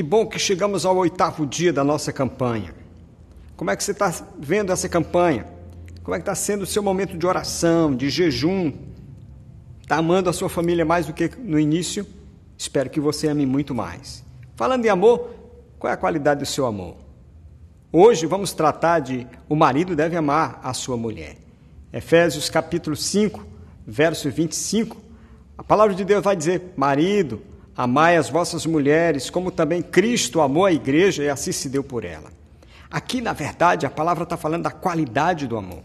Que bom que chegamos ao oitavo dia da nossa campanha. Como é que você está vendo essa campanha? Como é que está sendo o seu momento de oração, de jejum? Está amando a sua família mais do que no início? Espero que você ame muito mais. Falando em amor, qual é a qualidade do seu amor? Hoje vamos tratar de o marido deve amar a sua mulher. Efésios capítulo 5, verso 25. A palavra de Deus vai dizer: Marido, Amai as vossas mulheres, como também Cristo amou a igreja e assim se deu por ela. Aqui, na verdade, a palavra está falando da qualidade do amor.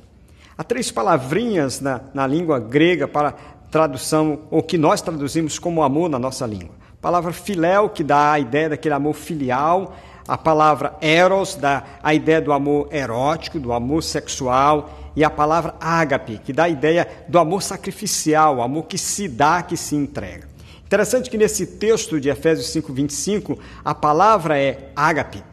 Há três palavrinhas na, na língua grega para tradução, ou que nós traduzimos como amor na nossa língua. A palavra filéu, que dá a ideia daquele amor filial, a palavra eros dá a ideia do amor erótico, do amor sexual, e a palavra ágape, que dá a ideia do amor sacrificial, amor que se dá, que se entrega. Interessante que nesse texto de Efésios 5:25, a palavra é ágape.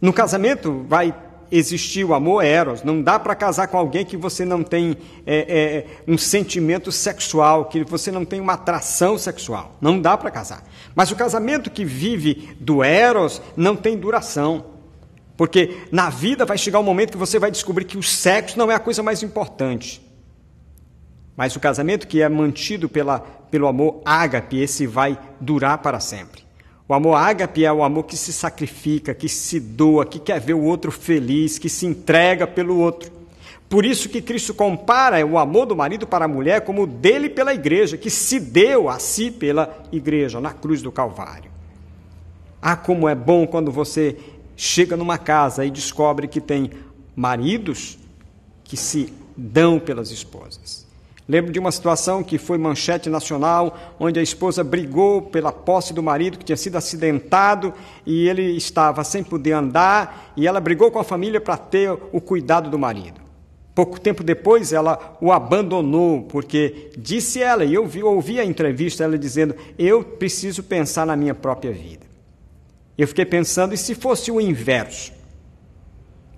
No casamento vai existir o amor é eros. Não dá para casar com alguém que você não tem é, é, um sentimento sexual, que você não tem uma atração sexual. Não dá para casar. Mas o casamento que vive do eros não tem duração. Porque na vida vai chegar um momento que você vai descobrir que o sexo não é a coisa mais importante. Mas o casamento que é mantido pela, pelo amor ágape, esse vai durar para sempre. O amor ágape é o amor que se sacrifica, que se doa, que quer ver o outro feliz, que se entrega pelo outro. Por isso que Cristo compara o amor do marido para a mulher como o dele pela igreja, que se deu a si pela igreja, na cruz do Calvário. Ah, como é bom quando você chega numa casa e descobre que tem maridos que se dão pelas esposas. Lembro de uma situação que foi manchete nacional, onde a esposa brigou pela posse do marido que tinha sido acidentado e ele estava sem poder andar e ela brigou com a família para ter o cuidado do marido. Pouco tempo depois ela o abandonou, porque disse ela, e eu ouvi, ouvi a entrevista ela dizendo: Eu preciso pensar na minha própria vida. Eu fiquei pensando, e se fosse o inverso?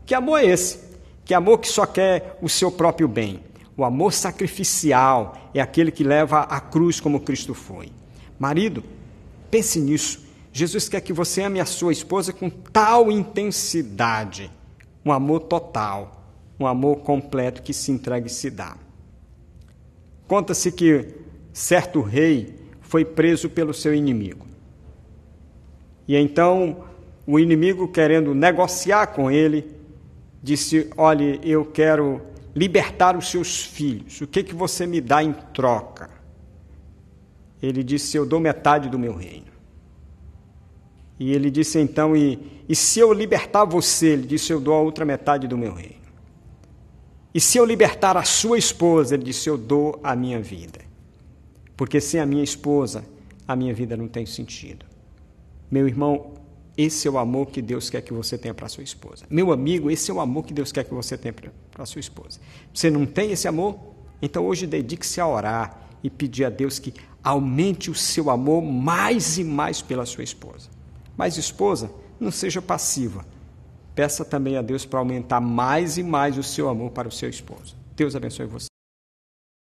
Que amor é esse? Que amor que só quer o seu próprio bem? O amor sacrificial é aquele que leva à cruz como Cristo foi. Marido, pense nisso. Jesus quer que você ame a sua esposa com tal intensidade, um amor total, um amor completo que se entrega e se dá. Conta-se que certo rei foi preso pelo seu inimigo. E então o inimigo, querendo negociar com ele, disse: Olhe, eu quero libertar os seus filhos. O que, que você me dá em troca? Ele disse: Eu dou metade do meu reino. E ele disse então: E, e se eu libertar você? Ele disse: Eu dou a outra metade do meu reino. E se eu libertar a sua esposa? Ele disse: Eu dou a minha vida. Porque sem a minha esposa, a minha vida não tem sentido. Meu irmão, esse é o amor que Deus quer que você tenha para sua esposa. Meu amigo, esse é o amor que Deus quer que você tenha para sua esposa. Você não tem esse amor? Então hoje dedique-se a orar e pedir a Deus que aumente o seu amor mais e mais pela sua esposa. Mas esposa, não seja passiva. Peça também a Deus para aumentar mais e mais o seu amor para o seu esposo. Deus abençoe você.